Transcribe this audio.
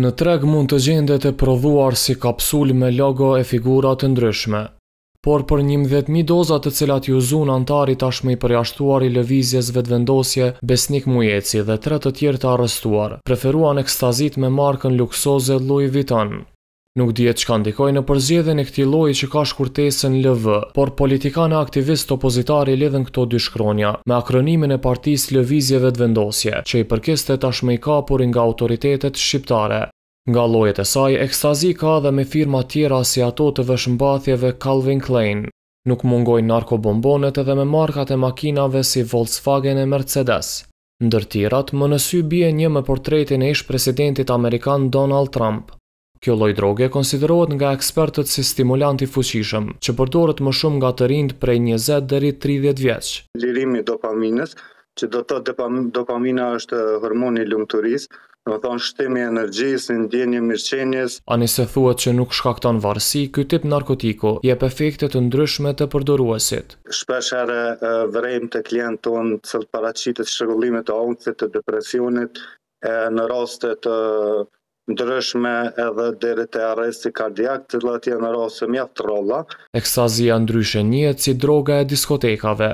në treg mund të gjendet e provuar si kapsul me logo e figurat të ndryshme. Por për 11.000 mdhet dozat të cilat ju zun antari tashme i përjashtuar i lëvizjes vetëvendosje besnik mujeci dhe tre të tjerë të arrestuar, preferuan ekstazit me markën luksoze Louis Vuitton. Nuk dihet çka ndikoi në përzgjedhjen e këtij lloji që ka shkurtesën LV, por politikanë aktivistë opozitar i lidhen këto dy shkronja me akronimin e Partisë Lëvizjeve të Vendosje, që i përkiste tashmë i kapur nga autoritetet shqiptare. Nga llojet e saj ekstazi ka edhe me firma tjera si ato të vëshmbathjeve Calvin Klein. Nuk mungojnë narkobombonet edhe me markat e makinave si Volkswagen e Mercedes. Ndërtirat, më nësy bie një me portretin e ish presidentit Amerikan Donald Trump. Kjo loj droge konsiderohet nga ekspertët si stimulant i fuqishëm, që përdorët më shumë nga të rinjt prej 20 deri 30 vjeç. Lirimi i dopaminës, që do të dopamina është hormoni lumturisë, do të thonë shtimi i energjisë, ndjenjë mirëqenies. Ani se thuhet që nuk shkakton varësi, ky tip narkotiku jep efekte të ndryshme të përdoruesit. Shpesh herë vrejmë të tonë cilë paraqitet shërgullimet të ankthit, të depresionit, në raste të ndryshme edhe deri te arresti kardiak, të cilat janë rrose Ekstazia ndryshe njihet si droga e diskotekave.